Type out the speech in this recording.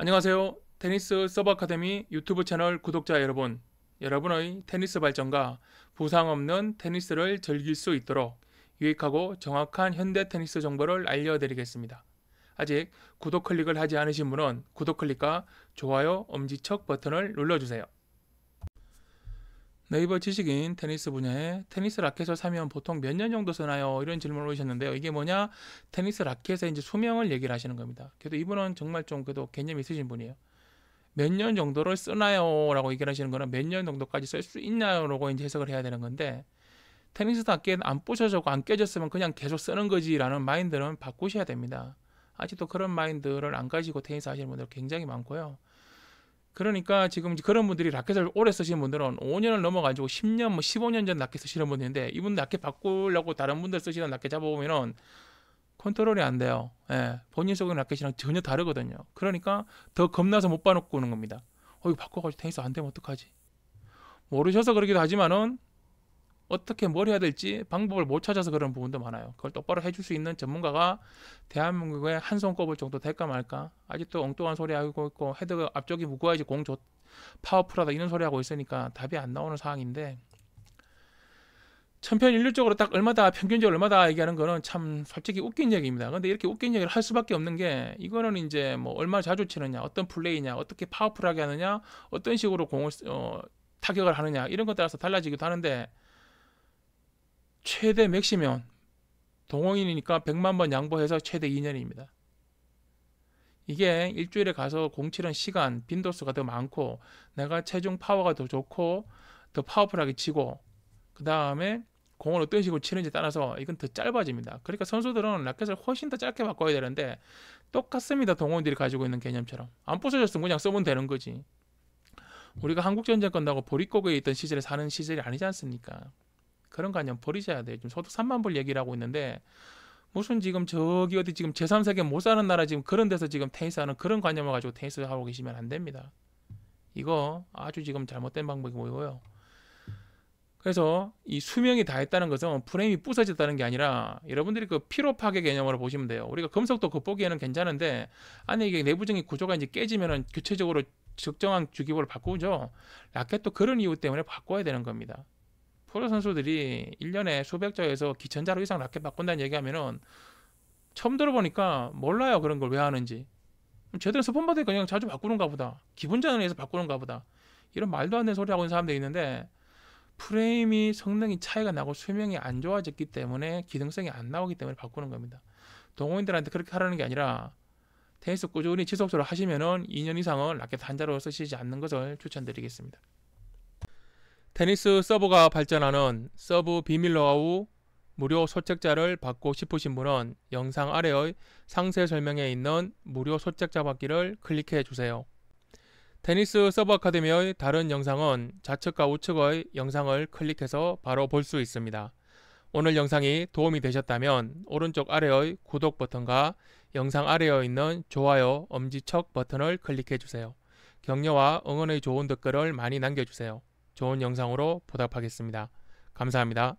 안녕하세요. 테니스 서브 아카데미 유튜브 채널 구독자 여러분. 여러분의 테니스 발전과 부상 없는 테니스를 즐길 수 있도록 유익하고 정확한 현대 테니스 정보를 알려드리겠습니다. 아직 구독 클릭을 하지 않으신 분은 구독 클릭과 좋아요, 엄지척 버튼을 눌러주세요. 네이버 지식인 테니스 분야에 테니스 라켓을 사면 보통 몇 년 정도 쓰나요? 이런 질문을 올리셨는데요. 이게 뭐냐? 테니스 라켓의 이제 수명을 얘기를 하시는 겁니다. 그래도 이분은 정말 좀 그래도 개념이 있으신 분이에요. 몇 년 정도를 쓰나요? 라고 얘기를 하시는 거는 몇 년 정도까지 쓸 수 있나요? 라고 이제 해석을 해야 되는 건데 테니스 라켓 안 부셔졌고 안 깨졌으면 그냥 계속 쓰는 거지라는 마인드는 바꾸셔야 됩니다. 아직도 그런 마인드를 안 가지고 테니스 하시는 분들 굉장히 많고요. 그러니까 지금 그런 분들이 라켓을 오래 쓰시는 분들은 5년을 넘어가지고 10년, 뭐 15년 전 라켓 쓰시는 분들인데 이분 라켓 바꾸려고 다른 분들 쓰시는 라켓 잡아보면은 컨트롤이 안 돼요. 예, 본인 쓰고 있는 라켓이랑 전혀 다르거든요. 그러니까 더 겁나서 못 봐놓고 오는 겁니다. 어, 이거 바꿔가지고 테니스 안 되면 어떡하지? 모르셔서 그러기도 하지만은 어떻게 뭘 해야 될지 방법을 못 찾아서 그런 부분도 많아요. 그걸 똑바로 해줄 수 있는 전문가가 대한민국에 한손 꼽을 정도 될까 말까. 아직도 엉뚱한 소리 하고 있고 헤드가 앞쪽이 무거워야지 공 좋, 파워풀하다 이런 소리 하고 있으니까 답이 안 나오는 상황인데 천편일률적으로 딱 얼마다 평균적으로 얼마다 얘기하는 거는 참 솔직히 웃긴 얘기입니다. 근데 이렇게 웃긴 얘기를 할 수밖에 없는 게 이거는 이제 뭐 얼마나 자주 치느냐, 어떤 플레이냐, 어떻게 파워풀하게 하느냐, 어떤 식으로 공을 어, 타격을 하느냐 이런 것 따라서 달라지기도 하는데 최대 맥시면 동호인이니까 100만 번 양보해서 최대 2년입니다. 이게 일주일에 가서 공치는 시간, 빈도수가 더 많고 내가 체중 파워가 더 좋고 더 파워풀하게 치고 그 다음에 공을 어떤 식으로 치는지 따라서 이건 더 짧아집니다. 그러니까 선수들은 라켓을 훨씬 더 짧게 바꿔야 되는데 똑같습니다. 동호인들이 가지고 있는 개념처럼 안 부서졌으면 그냥 써면 되는 거지. 우리가 한국전쟁 건다고 보릿고개에 있던 시절에 사는 시절이 아니지 않습니까? 그런 관념 버리셔야 돼요. 지금 소득 3만 불 얘기를 하고 있는데 무슨 지금 저기 어디 지금 제3세계 못 사는 나라 지금 그런 데서 지금 테니스하는 그런 관념을 가지고 테니스 하고 계시면 안 됩니다. 이거 아주 지금 잘못된 방법이고요. 그래서 이 수명이 다했다는 것은 프레임이 부서졌다는 게 아니라 여러분들이 그 피로 파괴 개념으로 보시면 돼요. 우리가 금속도 겉보기에는 괜찮은데 안에 이게 내부적인 구조가 이제 깨지면은 교체적으로 적정한 주기보를 바꾸죠. 라켓도 그런 이유 때문에 바꿔야 되는 겁니다. 프로 선수들이 1년에 수백 자에서 기천자로 이상 라켓 바꾼다는 얘기하면은 처음 들어보니까 몰라요 그런 걸 왜 하는지 제대로 스폰바드 그냥 자주 바꾸는가 보다 기분전을 해서 바꾸는가 보다 이런 말도 안 되는 소리 하고 있는 사람들이 있는데 프레임이 성능이 차이가 나고 수명이 안 좋아졌기 때문에 기능성이 안 나오기 때문에 바꾸는 겁니다 동호인들한테 그렇게 하라는 게 아니라 테니스 꾸준히 지속적으로 하시면은 2년 이상은 라켓 한자로 쓰시지 않는 것을 추천드리겠습니다 테니스 서버가 발전하는 서브 비밀러하우 무료 소책자를 받고 싶으신 분은 영상 아래의 상세 설명에 있는 무료 소책자 받기를 클릭해 주세요. 테니스 서버 아카데미의 다른 영상은 좌측과 우측의 영상을 클릭해서 바로 볼 수 있습니다. 오늘 영상이 도움이 되셨다면 오른쪽 아래의 구독 버튼과 영상 아래에 있는 좋아요, 엄지척 버튼을 클릭해 주세요. 격려와 응원의 좋은 댓글을 많이 남겨주세요. 좋은 영상으로 보답하겠습니다. 감사합니다.